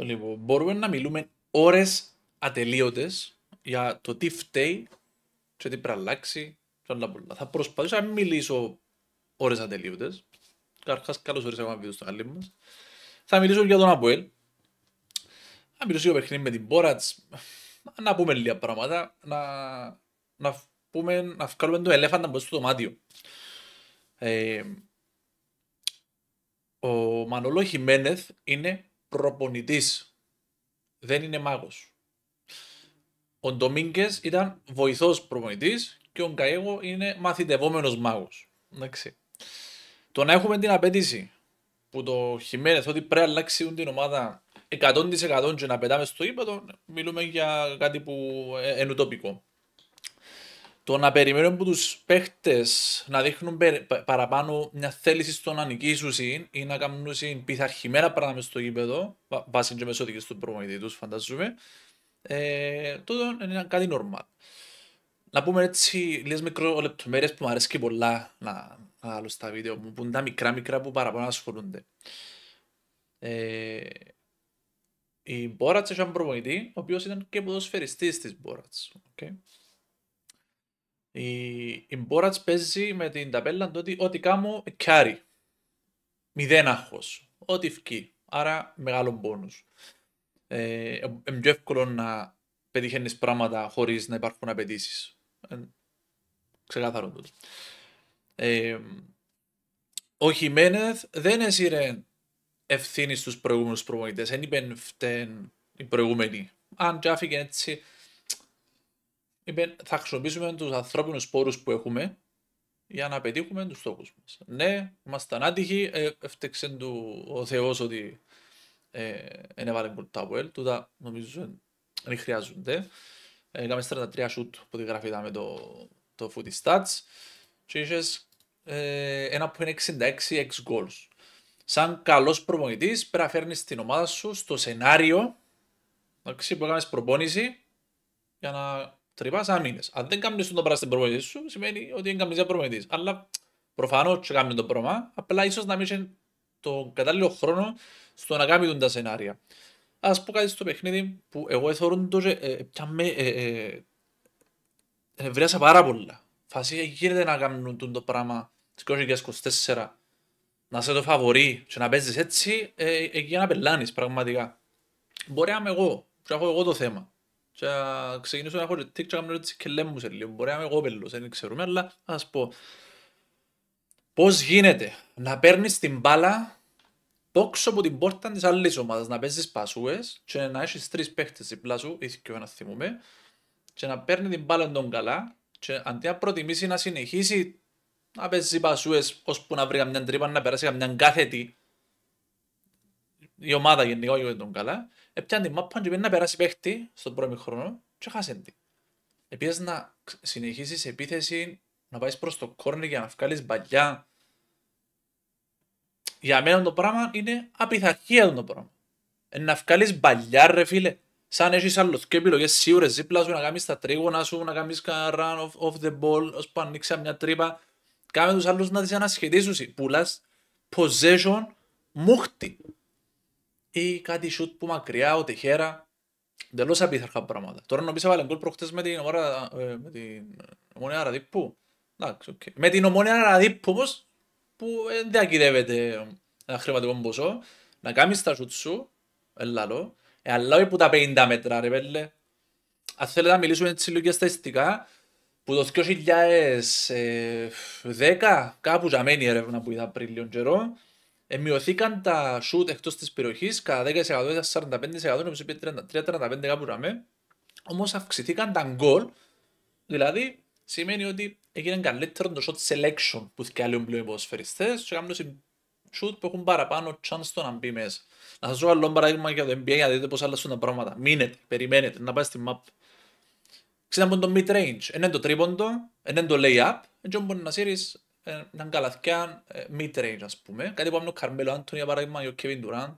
Λοιπόν, λοιπόν, μπορούμε να μιλούμε ώρες ατελείωτες για το τι φταίει και τι πρέπει να αλλάξει πολλά. Θα προσπαθήσω να μην μιλήσω ώρες ατελείωτες. καλώ ορίσατε να βίντεο στο καλή μας. Θα μιλήσω για τον Αποέλ. Θα μιλήσω για παιχνίδι με την Μπόρατς. Να πούμε λίγα πράγματα. Να, να, πούμε, να βγάλουμε το ελέφαντα μπροστά στο δωμάτιο. Ε, ο Μανολό Χιμένεθ είναι Προπονητής Δεν είναι μάγος. Ο Ντομίνγκες ήταν βοηθός προπονητής και ο Γκαέγο είναι μαθητευόμενος μάγος. Το να έχουμε την απέτηση που το Χιμένεθ ότι πρέπει να αλλάξει την ομάδα 100% και να πετάμε στο ύπατο, μιλούμε για κάτι που ε, είναι ουτοπικό το να περιμένουν που τους παίχτες να δείχνουν παραπάνω μια θέληση στο να νικήσουν ή να κάνουν πειθαρχημένα πράγματα στο γήπεδο, βάσει και μεσόδικες του προμονητή τους φανταζούμε, ε, τότε είναι κάτι normal. Να πούμε έτσι λίγες μικρολεπτομέρειες που μου αρέσει πολλά να, να άλλο στα βίντεο μου, που είναι τα μικρά μικρά που παραπάνω ασχολούνται. Ε, η Μπόρατς έχει έναν προπονητή, ο οποίος ήταν και ποδοσφαιριστής της Μπόρατς. Okay. Η, η Μπόρατς παίζει με την ταπέλα ότι ό,τι κάνω, κάρι. Μηδέν άγχος. Ό,τι φκεί. Άρα μεγάλο μπόνους. είναι πιο εύκολο να πετύχει πράγματα χωρίς να υπάρχουν απαιτήσεις. Ε, ξεκάθαρο τότε. Ε, ο Χιμένεθ δεν έσυρε ευθύνη στους προηγούμενους προπονητές. Δεν είπε οι προηγούμενοι. Αν και έτσι θα χρησιμοποιήσουμε τους ανθρώπινους πόρου που έχουμε για να πετύχουμε τους στόχους μας. Ναι, ήμασταν άτυχοι, ε, του ο Θεός ότι δεν ε, έβαλε πολύ τα βουέλ. τούτα νομίζω δεν χρειάζονται. είχαμε 43 σούτ που τη γράφει με το, το Footy Stats και είχες ε, ένα που είναι 66 ex goals. Σαν καλός προπονητής πρέπει να φέρνεις την ομάδα σου στο σενάριο που έκανες προπόνηση για να τρυπά άμυνες. Αν δεν κάνει τον πράγμα στην προμονή σου, σημαίνει ότι δεν κάνει για Αλλά προφανώς και κάνει το πράγμα, απλά ίσως να μην είσαι τον κατάλληλο χρόνο στο να κάνει τα σενάρια. Ας πω κάτι στο παιχνίδι που εγώ θεωρούν το και ε, πια με ευρέασα ε, ε, πάρα πολλά. Φασίγε γίνεται να κάνουν το πράγμα στις 24 να σε το φαβορεί και να παίζεις έτσι ε, για να πελάνεις πραγματικά. Μπορεί να είμαι εγώ, και έχω εγώ το θέμα. Και ξεκινήσω να έχω ρητή και να κάνω μου σε λίγο. Μπορεί να είμαι πελούς, δεν ξέρουμε, αλλά ας πω. Πώς γίνεται να παίρνεις την μπάλα τόξο από την πόρτα της άλλης ομάδας, να παίζεις πασούες και να έχεις τρεις παίχτες δίπλα σου, και να θυμούμε, και να παίρνει την μπάλα τον καλά και αντί να προτιμήσει να συνεχίσει να παίζει πασούες ώσπου να βρει καμιά τρύπα, να περάσει καμιά κάθετη η ομάδα γενικά τον καλά, έπιαν την μάπα και να περάσει παίχτη στον πρώτο χρόνο και χάσαν την. Επίσης να συνεχίσεις επίθεση, να πάεις προς το κόρνο για να βγάλεις μπαλιά. Για μένα το πράγμα είναι απειθαρχία το πράγμα. Ε, να βγάλεις μπαλιά ρε φίλε. Σαν έχεις άλλο και επιλογές σίγουρες ζήπλα σου, να κάνεις τα τρίγωνα σου, να κάνεις κανένα run off, off the ball, ώσπου ανοίξα μια τρύπα. Κάμε τους άλλους να τις ανασχετήσουν. Πουλάς possession μούχτη ή κάτι σουτ που μακριά, ο τεχέρα. Τελώ απίθαρχα πράγματα. Τώρα νομίζω έβαλε βαλεγκόλ προχτέ ε, με την ομόνια με την ομόνια Ραδίπου. Εντάξει, okay. Με την ομόνια Ραδίπου όμως που δεν ακυρεύεται ένα χρηματικό ποσό να κάνεις τα σουτ σου, ελαλό, ε, αλλά όχι που τα 50 μέτρα, ρε πέλε. Αν θέλετε να μιλήσουμε έτσι λίγο στατιστικά, που το 2010 ε, κάπου για μένει η έρευνα που είδα πριν λίγο καιρό, Εμειωθήκαν τα shoot εκτός της περιοχής κατά 10% ήταν 45%, νομίζω πήγε 35% κάπου ραμέ. Όμως αυξηθήκαν τα goal, δηλαδή σημαίνει ότι έγινε καλύτερο το shot selection που θέλουν πλέον οι ποδοσφαιριστές και κάνουν shoot που έχουν παραπάνω chance το να μπει μέσα. Να σας δω άλλο παράδειγμα για το NBA για να δείτε πώς αλλάσουν τα πράγματα. Μείνετε, περιμένετε, να πάει στη map. Ξέρετε από το mid-range, είναι το τρίποντο, είναι το lay-up, έτσι μπορεί να σύρει ε, έναν καλαθιά ε, mid-range ας πούμε. Κάτι που άμεινε ο Καρμέλο Άντων για παράδειγμα ή ο Κεβιν Τουράν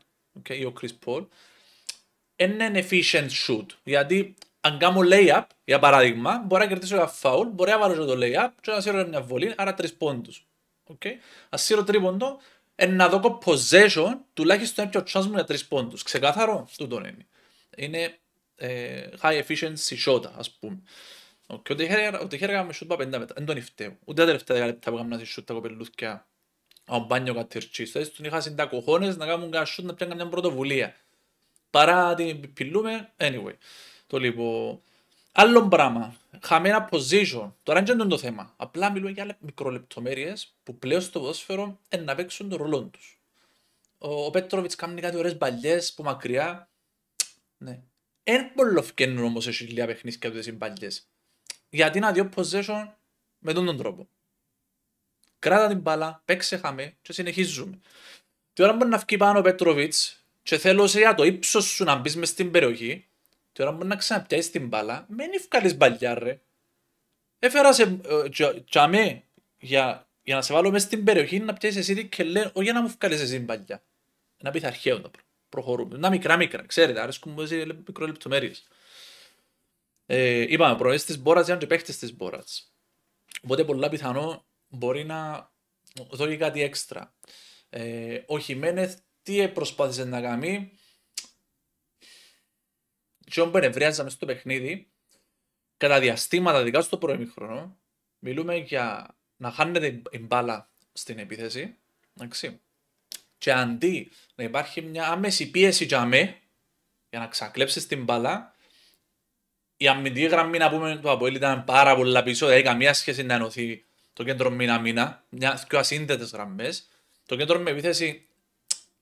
ή ο Κρις Πολ. Είναι efficient shoot. Γιατί αν κάνω lay-up για παράδειγμα μπορεί να κερδίσω ένα foul, μπορεί να βάλω το lay-up και να σύρω μια βολή, άρα τρεις πόντους. Okay. Ας σύρω τρίποντο, να δω possession τουλάχιστον έπιο chance μου για τρεις πόντους. Ξεκάθαρο, τούτο είναι. Είναι ε, high efficiency shot ας πούμε. Ότι χαίρεγα με σούτ πέντε μετά. δεν τον υφταίω. Ούτε τα τελευταία δεκα λεπτά που έκανα σε σούτ τα κοπελούθκια αν μπάνιο κατηρτσίστες, τον είχα συντακοχώνες να κάνουν κανένα σούτ να πιάνε μια πρωτοβουλία. Παρά την πιλούμε, anyway. Το λοιπόν, άλλο πράγμα, χαμένα position, τώρα δεν είναι το θέμα. Απλά μιλούμε για μικρολεπτομέρειες που πλέον στο ποδόσφαιρο είναι να παίξουν τον ρολό τους. Ο, ο Πέτροβιτς κάνει κάτι ωραίες παλιές που μακριά, ναι. Εν πολλοφκένουν όμως σε χιλιά παιχνίσκια του τις γιατί να δει possession με τον, τρόπο. Κράτα την μπάλα, παίξε χαμέ και συνεχίζουμε. Τώρα μπορεί να βγει πάνω ο Πέτροβιτ, και θέλω σε για το ύψος σου να μπεις μες στην περιοχή Τώρα μπορεί να ξαναπιάσεις την μπάλα, μην βγάλεις μπαλιά ρε. Έφερας σε τσαμέ για, για να σε βάλω μέσα στην περιοχή να πιάσεις εσύ και λέει, όχι για να μου βγάλεις εσύ την μπαλιά. Ένα πειθαρχαίο να προχωρούμε. Να μικρά μικρά, ξέρετε, αρέσκουν μου μικρό ε, είπαμε, προές της Μπόρας ήταν και παίχτες της Μπόρας. Οπότε πολλά πιθανό μπορεί να δώσει κάτι έξτρα. Ε, ο Χιμένεθ τι προσπάθησε να κάνει. Και όμπεν ευρέαζαμε στο παιχνίδι, κατά διαστήματα, δικά στο πρώιμη χρόνο, μιλούμε για να χάνεται η μπάλα στην επίθεση. Εντάξει. Και αντί να υπάρχει μια άμεση πίεση για με, για να ξακλέψεις την μπάλα, η αμυντική γραμμή να πούμε του Αποέλ ήταν πάρα πολλά πίσω, δηλαδή καμία σχέση να ενωθεί το κέντρο μήνα-μήνα, μια πιο ασύνδετες γραμμές. Το κέντρο με επίθεση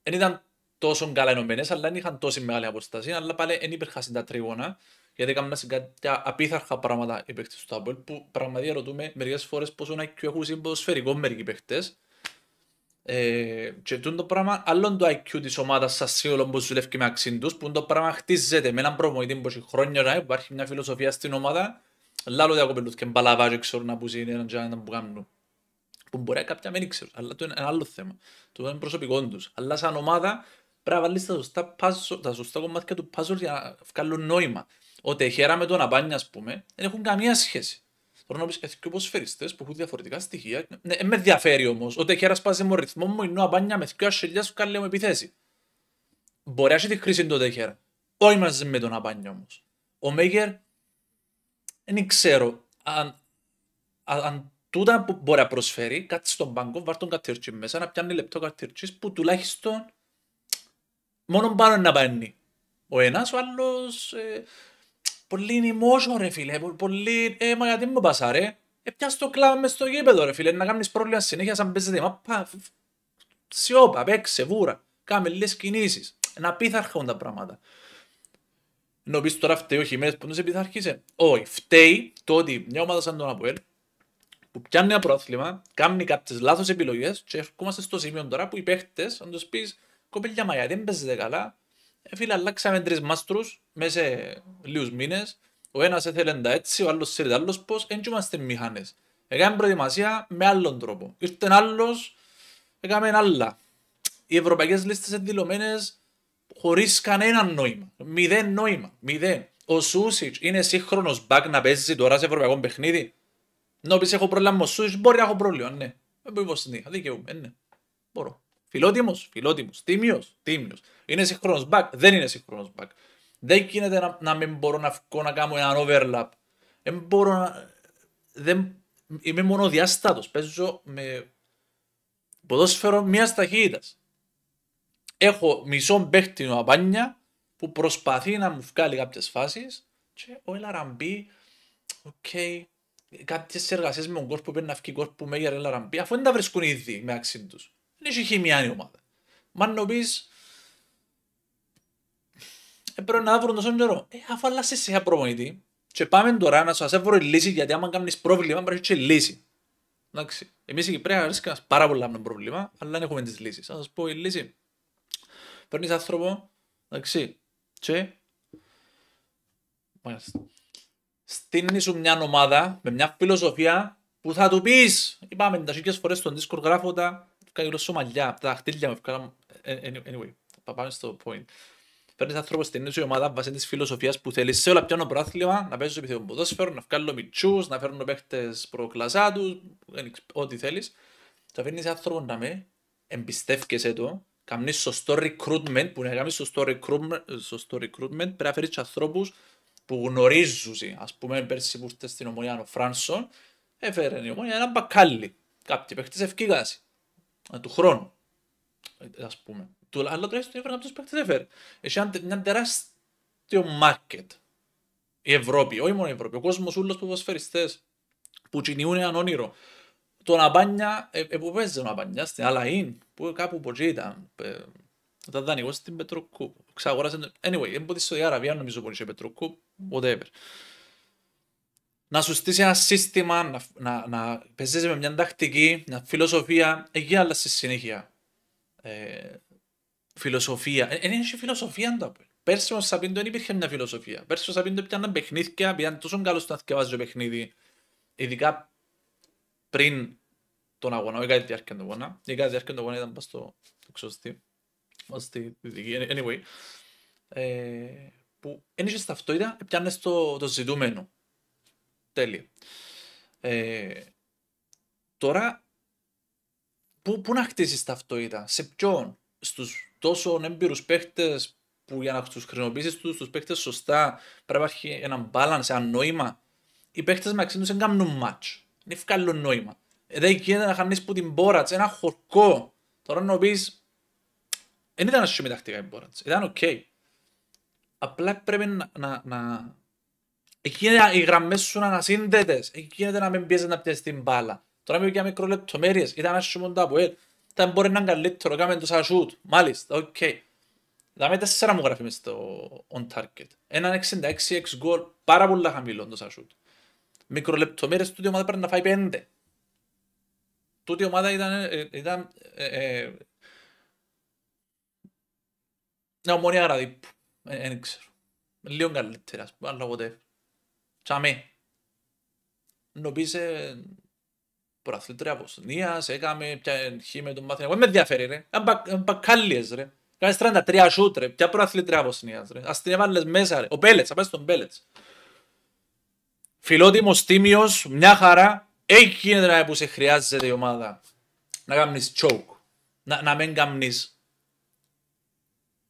δεν ήταν τόσο καλά ενωμένες, αλλά δεν είχαν τόση μεγάλη αποστασία. Αλλά πάλι δεν υπήρχαν τα τρίγωνα, γιατί έκαναν κάποια απίθαρχα πράγματα οι παίχτε του Αποέλ, που πραγματικά ρωτούμε μερικές φορές πόσο να έχουν συμποδοσφαιρικό μερικοί παίχτε. Ε, και το πράγμα, άλλον το IQ της ομάδας σας σύνολο που δουλεύει με αξίν τους, που το πράγμα χτίζεται με έναν προμοητή που έχει χρόνια που υπάρχει μια φιλοσοφία στην ομάδα, λάλλον δεν κοπελούς και μπαλαβά και ξέρω να πούς είναι έναν τζάντα που κάνουν. Που μπορεί κάποια μην ξέρουν, αλλά το είναι ένα άλλο θέμα. Το είναι προσωπικό τους. Αλλά σαν ομάδα πρέπει να βάλεις τα σωστά, πάζο, τα σωστά κομμάτια του puzzle για να βγάλουν νόημα. Ότι χαίραμε τον απάνι, ας πούμε, δεν έχουν καμία σχέση. Μπορεί να πει και ποσφαιριστές που έχουν διαφορετικά στοιχεία. Ναι, με ενδιαφέρει όμως ότι έχει σπάζει μου ρυθμός μου, ενώ απάνια με θυκιά σελιά σου κάνει επιθέση. Μπορεί να έχει τη χρήση του τεχέρα. Όχι μαζί με τον απάνια, όμως. Ο Μέγερ δεν ξέρω αν, αν, αν τούτα που μπορεί να προσφέρει κάτι στον παγκό, βάρ τον κατήρτσι μέσα, να πιάνει λεπτό κατήρτσι που τουλάχιστον μόνο πάνω να μπαίνει. Ο ένας, ο άλλος. Ε, Πολύ emotion ρε φίλε, πολύ... Ε, μα γιατί μου πας ρε. Ε, πιάσ' το κλάμα μες στο γήπεδο ρε φίλε, να κάνεις πρόβλημα συνέχεια σαν παίζεται. δίμα. σιώπα, παίξε, βούρα, κάμε λίγες κινήσεις. Να πειθαρχούν τα πράγματα. Να πεις τώρα φταίει ο Χιμές που δεν σε πειθαρχήσε. Όχι, φταίει το ότι μια ομάδα σαν τον Αποέλ που πιάνει ένα πρόθλημα, κάνει κάποιες λάθος επιλογές και ερχόμαστε στο σημείο τώρα που οι παίχτες, αν τους πεις κοπέλια μα δεν παίζετε καλά, ε, φίλε, αλλάξαμε τρεις μάστρους μέσα σε λίγους μήνες. Ο ένας έθελε να έτσι, ο άλλος ξέρει άλλος πώς. Εν και είμαστε μηχανές. Έκαμε προετοιμασία με άλλον τρόπο. Ήρθε άλλος, έκαμε άλλα. Οι ευρωπαϊκές λίστες εντυλωμένες χωρίς κανένα νόημα. Μηδέν νόημα. Μηδέν. Ο Σούσιτ είναι σύγχρονος μπακ να παίζει τώρα σε ευρωπαϊκό παιχνίδι. Να έχω πρόβλημα με ο Σούσιτ, μπορεί να έχω πρόβλημα, ναι. Δεν μπορεί να υποστηθεί. ναι. Μπορώ. Φιλότιμος, φιλότιμος. Τίμιος, τίμιος. Είναι σύγχρονος back, δεν είναι σύγχρονος back. Δεν γίνεται να, μην μπορώ να, φυκώ, να κάνω ένα overlap. Δεν μπορώ να. Δεν... Είμαι διάστατο. Παίζω με ποδόσφαιρο μιας ταχύτητας. Έχω μισό παίχτη απάνια που προσπαθεί να μου βγάλει κάποιες φάσεις και ο Ελαραμπή, οκ, okay, κάποιες εργασίες με τον κόρπο πρέπει να βγει κόρπο με για Ελαραμπή, αφού δεν τα βρίσκουν ήδη μεταξύ τους έχει χημιά η ομάδα. Μα αν πεις, ε, πρέπει να βρουν τόσο καιρό. Ε, αφού σε σιγά και πάμε τώρα να σας έβρω λύση γιατί άμα κάνεις πρόβλημα πρέπει και λύση. Εντάξει, εμείς πρέπει να βρίσκουμε πάρα πολλά με πρόβλημα, αλλά δεν έχουμε τις λύσεις. Θα σας πω η λύση. Παίρνεις άνθρωπο, εντάξει, και... Μάλιστα. Στείνεις σου μια ομάδα με μια φιλοσοφία που θα του πεις, είπαμε τα ταχύκες φορές στον Discord γράφοντα βγάλει όλο μαλλιά, τα χτίλια μου βγάλαν. Ε, ε, ε, anyway, πάμε στο point. Παίρνει άνθρωπος στην ίδια ομάδα βάσει της φιλοσοφίας που θέλει σε όλα πιάνω πράθλημα, να παίζεις επιθυμητό ποδόσφαιρο, να βγάλω μητσούς, να φέρνω παίχτε προκλασά του, ό,τι θέλεις. Το αφήνεις άνθρωπο να με, εμπιστεύκεσαι το, κάνεις σωστό recruitment, που να κάνεις σωστό recruitment, σωστό recruitment πρέπει να φέρεις τους ανθρώπους που γνωρίζουν. Ας πούμε, πέρσι που ήρθες στην Ομονία ο Φράνσον, έφερε η Ομονία ένα μπακάλι. Κάποιοι παίχτες ευκήγαση. Ε, του χρόνου. Ε, Ας πούμε. Του, αλλά τουλάχιστον έφερε από τους δεν φέρει. Έχει ένα τεράστιο market. Η Ευρώπη, όχι μόνο η Ευρώπη, ο κόσμος ούλο που βασφαιριστέ που κινούν έναν όνειρο. Το να μπανιά, τον ε, που παίζει στην Αλαΐν, που κάπου που ήταν, τα δανειγό εγώ στην Πετροκού, Ξαγοράσαν, anyway, δεν μπορείς στο Αραβία, νομίζω πως και Πετροκού, whatever να σου στήσει ένα σύστημα, να, να, να με μια τακτική, μια φιλοσοφία, έχει άλλα στη συνέχεια. Ε, φιλοσοφία. Δεν ε, έχει φιλοσοφία το Απόελ. Πέρσι ο Σαπίντο δεν υπήρχε μια φιλοσοφία. Πέρσι ο Σαπίντο πιάναν παιχνίδια, πιάναν τόσο καλό στο να θυκευάζει το παιχνίδι, ειδικά πριν τον αγώνα, όχι κάτι διάρκεια του αγώνα. Η κάτι διάρκεια του αγώνα ήταν στο εξωστή. Στη δική, anyway. Ε, που ένιξε ταυτότητα, πιάνε το, το ζητούμενο. Τέλεια. Ε, τώρα, πού, πού να χτίσει ταυτότητα, σε ποιον, στους τόσο εμπειρου παίχτες που για να τους χρησιμοποιήσεις τους, τους παίχτες σωστά πρέπει να υπάρχει ένα balance, ένα νόημα. Οι παίχτες μεταξύ τους δεν κάνουν match, δεν καλό νόημα. Ε, δεν γίνεται να χάνεις που την μπόρα ένα χορκό. Τώρα να πεις, δεν ήταν ασχημή τακτικά η μπόρα ήταν οκ. Okay. Απλά πρέπει να, να, να, Εκείνα οι γραμμές σου να ανασύνδετες. Εκείνα να μην πιέζει να πιέζεις την μπάλα. Τώρα μιλάμε για μικρολεπτομέρειες. Ήταν ένα σου από ελ. Θα μπορεί να είναι καλύτερο. Κάμε το σασούτ. Μάλιστα, οκ. Okay. Δάμε τέσσερα μου γράφει στο on target. Έναν 66 x goal. Πάρα πολύ χαμηλό το σασούτ. Μικρολεπτομέρειες τούτη ομάδα πρέπει να φάει πέντε. Τούτη ομάδα ήταν. Ε, ε, ήταν ε, ε, ε, Ε ε, ε, ε, ε, ε, ε, ε, ε, τσαμί. Νομίζε προαθλήτρια Βοσνίας, έκαμε πια χή με τον Μαθηνιακό. Δεν με ενδιαφέρει ρε, μπακάλιες ρε. Κάνεις 33 σούτ ρε, ποια προαθλήτρια Βοσνίας ρε. Ας την έβαλες μέσα ρε, ο Πέλετς. απέσεις τον Πέλετς. Φιλότιμος, τίμιος, μια χαρά, έχει είναι που σε χρειάζεται η ομάδα. Να κάνεις choke, να, να μην κάνεις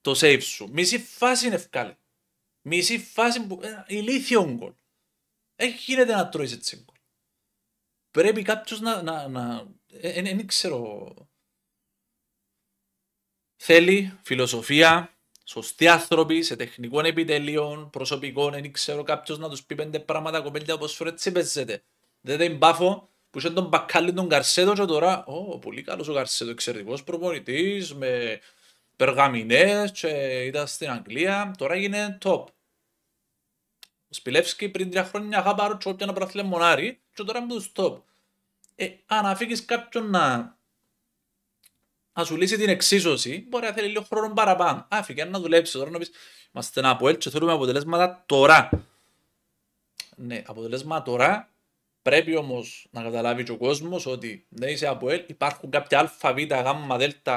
το save σου. Μισή φάση είναι ευκάλε. Μισή φάση που... Ε, ηλίθιο γκολ. Έχει γίνεται να τρώει έτσι γκολ. Πρέπει κάποιος να. να, να... Ε, ε, ε, ξέρω. Θέλει φιλοσοφία, σωστοί άνθρωποι σε τεχνικών επιτελείων, προσωπικών. Δεν ξέρω κάποιος να τους πει πέντε πράγματα κοπέλια όπως τι παίζεται. Δεν την μπαφό που είσαι τον μπακάλι τον Καρσέτο και τώρα, ο, πολύ καλός ο Καρσέτο, εξαιρετικός προπονητής, με περγαμινές και ήταν στην Αγγλία, τώρα γίνεται top. Ο Σπιλεύσκη πριν τρία χρόνια χάπαρο και όποια να πραθλέ μονάρι και τώρα με το στόπ. Ε, αν αφήγεις κάποιον να, να σου λύσει την εξίσωση, μπορεί να θέλει λίγο χρόνο παραπάνω. Άφηκε να δουλέψεις τώρα να πεις «Είμαστε ένα από και θέλουμε αποτελέσματα τώρα». Ναι, αποτελέσμα τώρα Πρέπει όμως να καταλάβει και ο κόσμος ότι ναι, είσαι από υπάρχουν κάποια β, γ, δ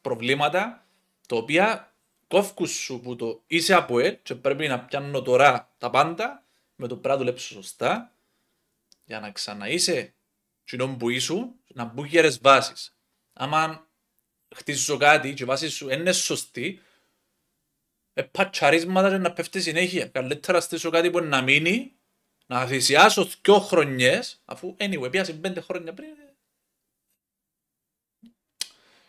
προβλήματα τα οποία κόφκους σου που το είσαι από ε, και πρέπει να πιάνω τώρα τα πάντα με το πράγμα δουλέψω σωστά για να ξαναείσαι κοινό που είσαι, να μπουν γέρες βάσεις. Άμα κάτι και η βάση σου είναι σωστή ε, πατσαρίσματα και να πέφτει συνέχεια. Καλύτερα στήσω κάτι που να μείνει να θυσιάσω δυο χρονιές αφού anyway πιάσει πέντε χρόνια πριν ε.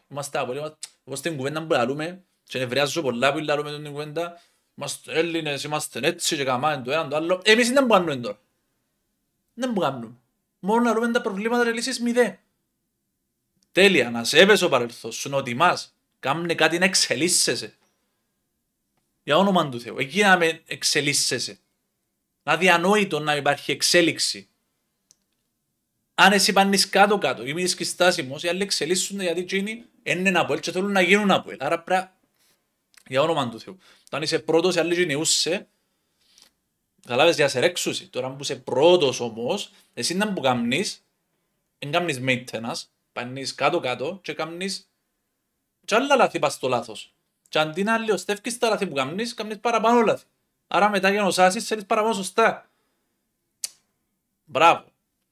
Είμαστε απολύτως, όπως την κουβέντα που λαλούμε, και νευριάζω πολλά που με τον κουβέντα είμαστε Έλληνες, είμαστε έτσι και καμάνε το ένα το άλλο εμείς δεν μπορούμε τώρα δεν μπορούμε μόνο να ρούμε τα προβλήματα και λύσεις μηδέ τέλεια να σε έπαιζε ο παρελθός σου να οτιμάς κάμνε κάτι να εξελίσσεσαι για όνομα του Θεού εκεί να με εξελίσσεσαι να διανόητο να υπάρχει εξέλιξη αν εσύ πάνεις κάτω κάτω ή μείνεις και στάσιμος οι άλλοι εξελίσσονται γιατί εκείνοι είναι από ελ και θέλουν να γίνουν από ελ άρα πρέπει για όνομα του Θεού. Όταν είσαι πρώτος, οι άλλοι θα Καταλάβες για σε ρέξουση. Τώρα που είσαι πρώτος όμως, εσύ να μου κάνεις, δεν κάνεις maintenance, μέτενα, κατω κάτω-κάτω και κάνεις και άλλα λάθη πα στο λάθος. Και αντί να λιωστεύκεις τα λάθη που κάνεις, κάνεις παραπάνω λάθη. Άρα μετά για να σάσεις, θέλει παραπάνω σωστά. Μπράβο.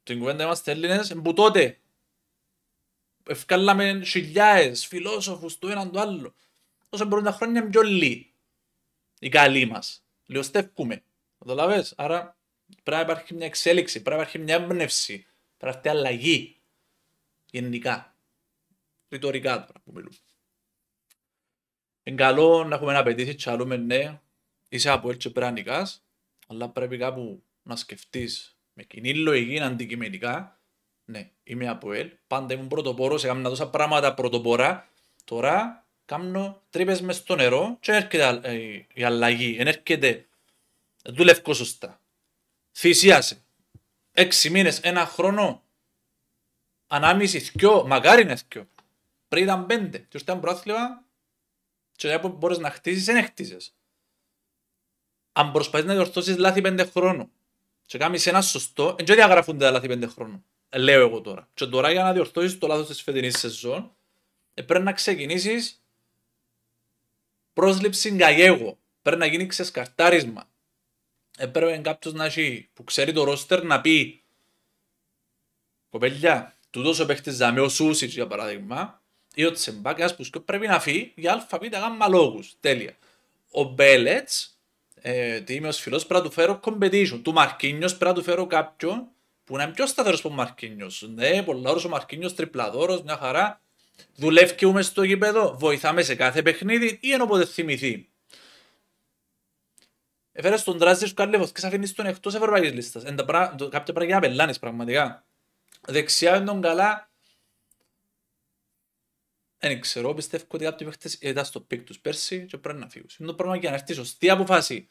Την κουβέντα είμαστε Έλληνες, που τότε ευκάλαμε χιλιάδε φιλόσοφους το έναν το άλλο όσο μπορούν τα χρόνια είναι πιο λίγοι. Οι καλοί μας. Λιωστεύκουμε. Καταλαβέ. Άρα πρέπει να υπάρχει μια εξέλιξη, πρέπει να υπάρχει μια έμπνευση, πρέπει να υπάρχει αλλαγή. Γενικά. Ρητορικά τώρα που μιλούμε. Είναι καλό να έχουμε ένα απαιτήσει, τσαλούμε ναι, είσαι από έτσι πρέπει αλλά πρέπει κάπου να σκεφτείς με κοινή λογική αντικειμενικά. Ναι, είμαι από ελ. Πάντα ήμουν πρωτοπόρος, έκανα τόσα πράγματα πρωτοπορά. Τώρα κάνω τρύπες μες στο νερό και έρχεται η αλλαγή, έρχεται δουλεύω σωστά. Θυσιάσε. Έξι μήνες, ένα χρόνο, ανάμιση, θυκιό, μακάρι είναι θυκιό. Πριν ήταν πέντε, και ήταν πρόθλημα και όταν μπορείς να χτίσεις, δεν χτίζεις. Αν προσπαθείς να διορθώσεις λάθη πέντε χρόνου και κάνεις ένα σωστό, δεν διαγραφούν τα λάθη πέντε χρόνου. Ε, λέω εγώ τώρα. Και τώρα για να διορθώσεις το λάθος της φετινής σεζόν, ε, πρέπει να ξεκινήσεις πρόσληψη Γκαγέγο. Πρέπει να γίνει ξεσκαρτάρισμα. Έπρεπε κάποιος να έχει που ξέρει το ρόστερ να πει Κοπέλια, του δώσω παίχτη ζαμί, ο Σούσιτ για παράδειγμα, ή ο Τσεμπάκ, που πρέπει να φύγει για αλφαβήτα γάμα γάμμα λόγους. Τέλεια. Ο Μπέλετ, ε, ω φιλό, πρέπει να του φέρω competition. Του Μαρκίνιος πρέπει να του φέρω κάποιον που να είναι πιο σταθερός από τον Μαρκίνιος. Ναι, πολλά ώρα ο Μαρκίνιος τριπλαδόρος, μια χαρά. Δουλεύει δουλεύουμε στο γήπεδο, βοηθάμε σε κάθε παιχνίδι ή ενώ ποτέ θυμηθεί. Έφερε τον Τράζερ λίγο και σε αφήνει τον εκτός ευρωπαϊκής λίστας. πρα... Κάποια πράγματα απελάνεις πραγματικά. Δεξιά είναι τον καλά. Δεν ξέρω, πιστεύω ότι κάποιοι παίχτες ήταν στο πικ τους πέρσι και πρέπει να φύγουν. Είναι το πράγμα για να έρθεις σωστή αποφάση.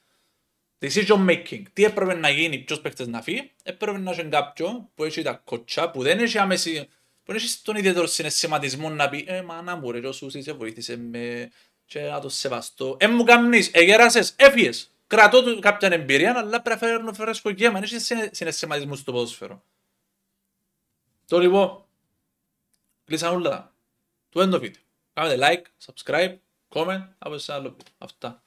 Decision making. Τι έπρεπε να γίνει, ποιος παίχτε να φύγει. Έπρεπε να έχει κάποιο που έχει τα κοτσά, που δεν έχει άμεση Μπορεί να έχεις τον ιδιαίτερο συναισθηματισμό να πει «Ε, μα να μου ρε, ο Σούσης σε βοήθησες με και να το σεβαστώ». «Ε, μου καμνείς, εγεράσες, έφυγες». Κρατώ του κάποια εμπειρία, αλλά πρέπει να φέρνω φρέσκο γέμα. Έχεις συναισθηματισμό στο ποδόσφαιρο. Το λοιπόν, κλείσαν όλα. Του έντο βίντεο. Κάνετε like, subscribe, comment, από σε άλλο βίντεο. Αυτά.